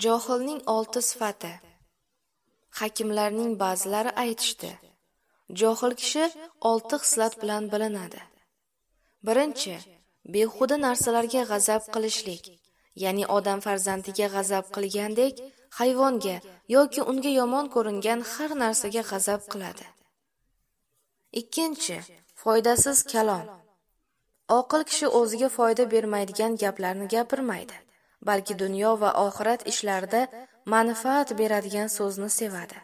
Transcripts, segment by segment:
Johilning olti sifati. Hakimlarning ba'zilari aytishdi. Johil kishi olti xislat bilan bilinadi. Birinchi, behuda narsalarga g'azab qilishlik, ya'ni odam farzandiga g'azab qilgandek, hayvonga yoki unga yomon ko'ringan har narsaga g'azab qiladi. Ikkinchi, foydasiz kalom. Oqil kishi o'ziga foyda bermaydigan gaplarni gapirmaydi. balki dunyo va oxirat ishlarida manfaat beradigan so'zni sevadi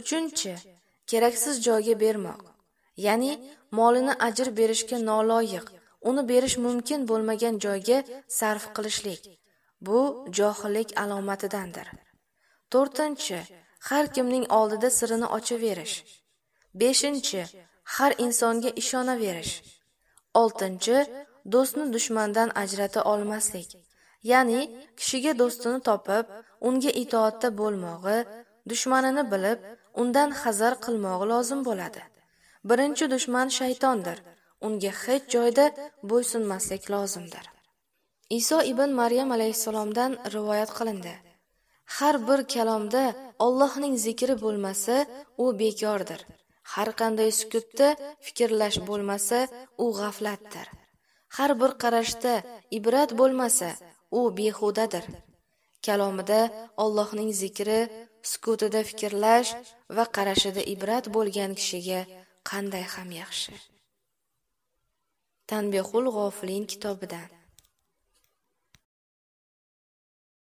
uchinchi keraksiz joyga bermoq ya'ni molini ajr berishga noloyiq uni berish mumkin bo'lmagan joyga sarf qilishlik bu johillik alomatidandir to'rtinchi har kimning oldida sirini ochaverish beshinchi har insonga ishonaverish oltinchi do'stni dushmandan ajrata olmaslik Ya'ni kishiga do'stini topib, unga itoatda bo'lmog'i, dushmanini bilib, undan hazar qilmog'i lozim bo'ladi. Birinchi dushman shaytondir. Unga hech joyda bo'ysunmaslik lozimdir. Iso ibn Maryam alayhisolamdan rivoyat qilindi. Har bir kalomda Allohning zikri bo'lmasa, u bekordir. Har qanday sukutda fikrlash bo'lmasa, u g'aflatdir. Har bir qarashda ibrat bo'lmasa, u behudadir. Kalomida Allohning zikri, sukutida fikrlash va qarashida ibrat bo'lgan kishiga qanday ham yaxshi. Tanbihul G'ofilin kitobidan